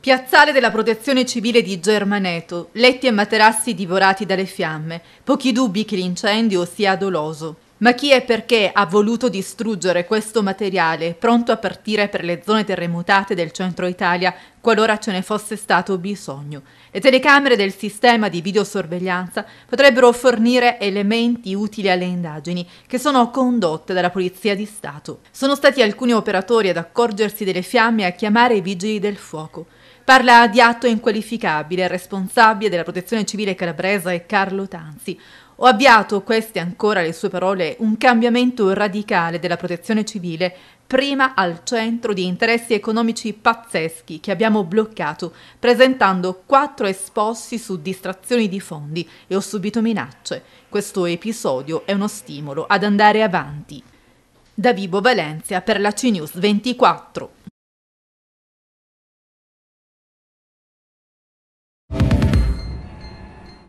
Piazzale della protezione civile di Germaneto, letti e materassi divorati dalle fiamme, pochi dubbi che l'incendio sia doloso. Ma chi e perché ha voluto distruggere questo materiale pronto a partire per le zone terremotate del centro Italia qualora ce ne fosse stato bisogno? Le telecamere del sistema di videosorveglianza potrebbero fornire elementi utili alle indagini che sono condotte dalla Polizia di Stato. Sono stati alcuni operatori ad accorgersi delle fiamme e a chiamare i vigili del fuoco. Parla di atto inqualificabile, responsabile della protezione civile calabresa è Carlo Tanzi. Ho avviato, queste ancora le sue parole, un cambiamento radicale della protezione civile, prima al centro di interessi economici pazzeschi che abbiamo bloccato, presentando quattro esposti su distrazioni di fondi e ho subito minacce. Questo episodio è uno stimolo ad andare avanti. Da Vibo Valencia per la CNews 24.